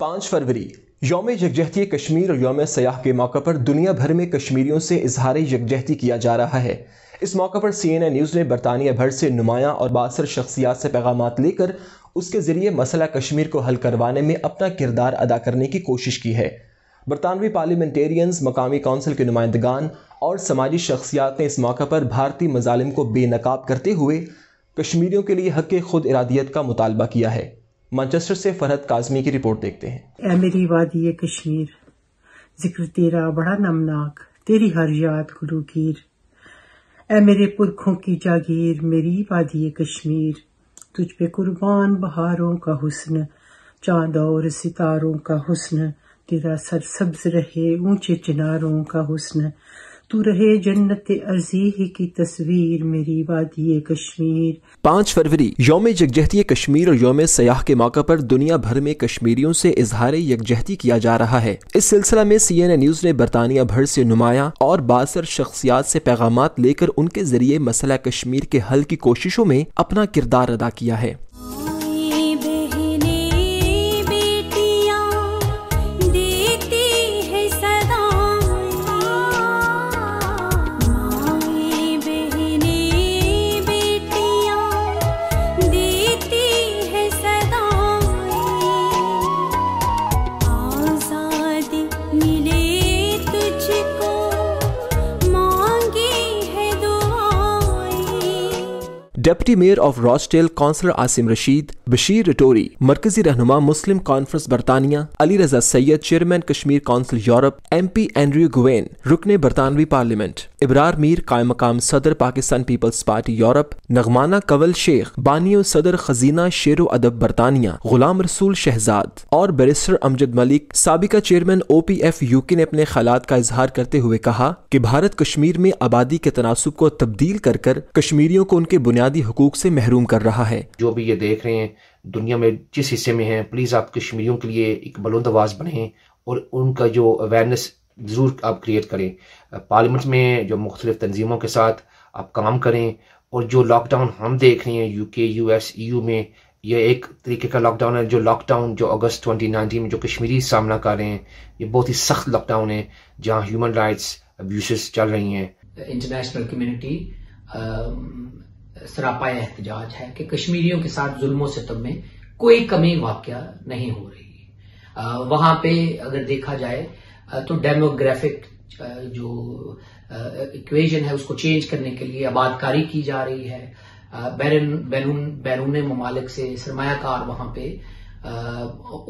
पाँच फरवरी योम यकजहती कश्मीर और योम सयाह के मौके पर दुनिया भर में कश्मीरियों से इजहार यकजहती किया जा रहा है इस मौके पर सी एन ए न्यूज़ ने बरतानिया भर से नुमाया और बासर शख्सियात से पैगाम लेकर उसके ज़रिए मसला कश्मीर को हल करवाने में अपना किरदार अदा करने की कोशिश की है बरतानवी पार्लियामेंटेरियंस मकामी कौंसिल के नुमाइंदगान और समाजी शख्सियात ने इस मौके पर भारतीय मजालिम को बेनकाब करते हुए कश्मीरियों के लिए हक खुद इरादियत का मुतालबा किया है मानचेस्टर से फरहत काजमी की रिपोर्ट देखते हैं ए मेरी वादी कश्मीर जिक्र तेरा बड़ा नमनाक तेरी हर याद गुरूगीर ए मेरे पुरखों की जागीर मेरी वादी कश्मीर तुझ पे कुर्बान बहारों का हुस्न चांद और सितारों का हुस्न तेरा सरसब्ज रहे ऊंचे चिनारों का हुस्न तू रहे जन्नत अजीह की तस्वीर मेरी वादी कश्मीर पाँच फरवरी योम यकजहती कश्मीर और योम सयाह के मौका पर दुनिया भर में कश्मीरियों से इजहार यकजहती किया जा रहा है इस सिलसिला में सी एन ए न्यूज ने बरतानिया भर से नुमाया और बासर शख्सियात से पैगाम लेकर उनके जरिए मसला कश्मीर के हल की कोशिशों में अपना किरदार अदा किया है Deputy Mayor of Rochdale, Councillor Asim Rashid, Bashir रटोरी मरकजी रहनुमा मुस्लिम कॉन्फ्रेंस बरतानिया Ali Raza Syed chairman Kashmir council Europe M P Andrew Gwynne रुकन बरतानवी पार्लियामेंट इब्रार मीर काय मकाम सदर पाकिस्तान पीपल्स पार्टी यूरोप नगमाना कवल शेख बानियो सदर खजीना शेर अदब बरतानिया गुलाम रसूल शहजाद और बैरिस्टर अमजद मलिक सबका chairman O P F U K ने अपने ख्याल का इजहार करते हुए कहा की भारत कश्मीर में आबादी के तनासब को तब्दील कर कर कश्मीरियों को उनके बुनियादी हकूक से महरूम कर रहा है जो भी ये देख रहे हैं दुनिया में जिस हिस्से में हैं प्लीज़ आप कश्मीरियों के लिए एक बुलंद आवाज़ बनें और उनका जो अवेयरनेस ज़रूर आप क्रिएट करें पार्लियामेंट में जो मुख्तलिफ़ तनजीमों के साथ आप काम करें और जो लॉकडाउन हम देख रहे हैं यू के यू एस यू में यह एक तरीके का लॉकडाउन है जो लॉकडाउन जो अगस्त 2019 में जो कश्मीरी सामना कर रहे हैं ये बहुत ही सख्त लॉकडाउन है जहाँ ह्यूमन राइट्स अब्यूज चल रही हैं इंटरनेशनल कम्युनिटी सरापा एहतजाज है कि कश्मीरियों के साथ जुल्मो सितम तो में कोई कमी वाक़ नहीं हो रही वहां पे अगर देखा जाए तो डेमोग्राफिक जो इक्वेशन है उसको चेंज करने के लिए आबादकारी की जा रही है बैरून बैरून ममालिक से सरमाकार वहां पे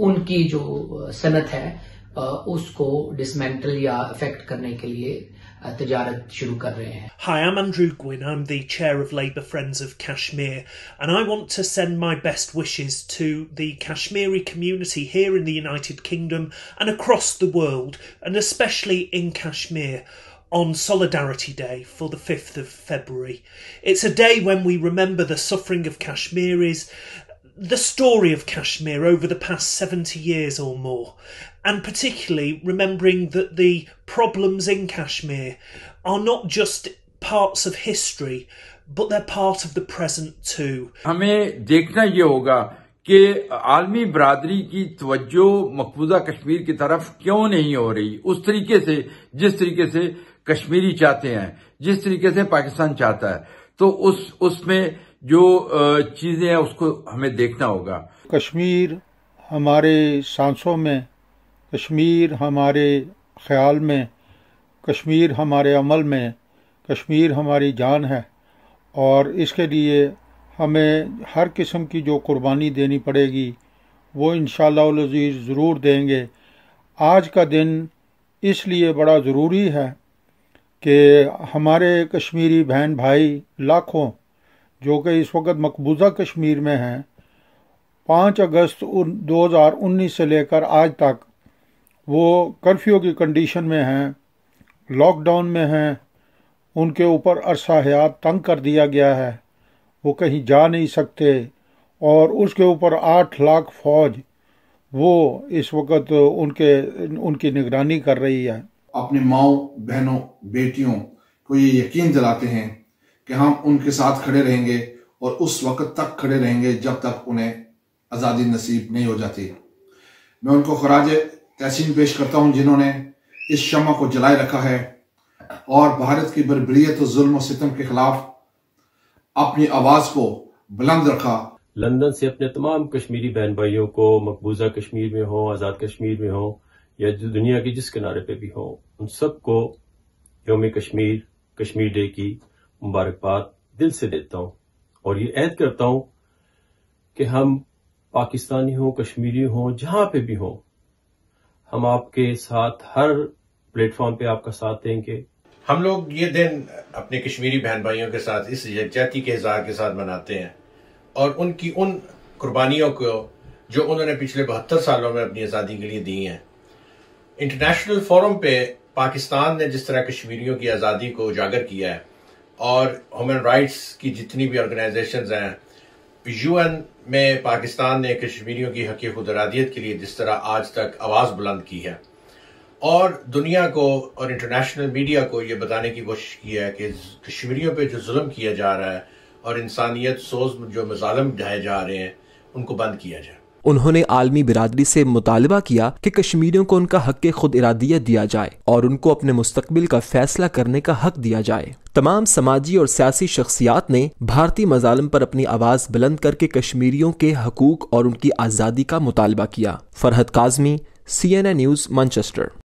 उनकी जो सनत है उसको डिसमेंटल या अफेक्ट करने के लिए Hi, I'm Andrew Gwynn. I'm the chair of Labour Friends of Kashmir, and I want to send my best wishes to the Kashmiri community here in the United Kingdom and across the world, and especially in Kashmir. On Solidarity Day for the 5th of February. It's a day when we remember the suffering of Kashmiris, the story of Kashmir over the past 70 years or more, and particularly remembering that the problems in Kashmir are not just parts of history, but they're part of the present too. हमें देखना ये कि आलमी ब्रादरी की तवज्जो मकबूजा कश्मीर की तरफ क्यों नहीं हो रही उस तरीके से जिस तरीके से कश्मीरी चाहते हैं जिस तरीके से पाकिस्तान चाहता है तो उस उसमें जो चीजें हैं उसको हमें देखना होगा कश्मीर हमारे सांसों में कश्मीर हमारे ख्याल में कश्मीर हमारे अमल में कश्मीर हमारी जान है और इसके लिए हमें हर किस्म की जो कुर्बानी देनी पड़ेगी वो इन शज़ीज़ ज़रूर देंगे आज का दिन इसलिए बड़ा ज़रूरी है कि हमारे कश्मीरी बहन भाई लाखों जो कि इस वक्त मकबूजा कश्मीर में हैं पाँच अगस्त दो हज़ार उन्नीस से लेकर आज तक वो कर्फ्यू की कंडीशन में हैं लॉकडाउन में हैं उनके ऊपर अरसा हयात तंग कर दिया गया है वो कहीं जा नहीं सकते और उसके ऊपर आठ लाख फौज वो इस वक्त उनके उनकी निगरानी कर रही है अपनी माओ बहनों बेटियों को ये यकीन दिलाते हैं कि हम उनके साथ खड़े रहेंगे और उस वक्त तक खड़े रहेंगे जब तक उन्हें आज़ादी नसीब नहीं हो जाती मैं उनको खराज तहसीन पेश करता हूँ जिन्होंने इस शमा को जलाए रखा है और भारत की बरबरीत जुल्म सितम के खिलाफ अपनी आवाज़ को बुलंद रखा लंदन से अपने तमाम कश्मीरी बहन भाइयों को मकबूजा कश्मीर में हो आज़ाद कश्मीर में हो या जो दुनिया के जिस किनारे पे भी हो उन सबको योम कश्मीर कश्मीर डे की मुबारकबाद दिल से देता हूं और ये ऐद करता हूं कि हम पाकिस्तानी हों कश्मीरी हों जहां पे भी हों हम आपके साथ हर प्लेटफॉर्म पे आपका साथ देंगे हम लोग ये दिन अपने कश्मीरी बहन भाइयों के साथ इस यकजहती के इजहार के साथ मनाते हैं और उनकी उन कुर्बानियों को जो उन्होंने पिछले बहत्तर सालों में अपनी आज़ादी के लिए दी हैं इंटरनेशनल फोरम पे पाकिस्तान ने जिस तरह कश्मीरियों की आज़ादी को उजागर किया है और ह्यूमन राइट्स की जितनी भी ऑर्गेनाइजेशन हैं यूएन में पाकिस्तान ने कश्मीरियों की हकी खुदरादियत के लिए जिस तरह आज तक आवाज़ बुलंद की है और दुनिया को और इंटरनेशनल मीडिया को ये बताने की कोशिश की है कि कश्मीरियों पे जो जुल्म किया जा रहा है और इंसानियत सोज जो मजालम ढाए जा रहे हैं उनको बंद किया जाए उन्होंने आलमी बिरादरी से मुतालबा किया कि कश्मीरियों को उनका हक खुद इरादिया दिया जाए और उनको अपने मुस्तकबिल का फैसला करने का हक दिया जाए तमाम समाजी और सियासी शख्सियात ने भारतीय मजालम पर अपनी आवाज़ बुलंद करके कश्मीरियों के हकूक और उनकी आज़ादी का मुतालबा किया Farhat Kazmi C N A news Manchester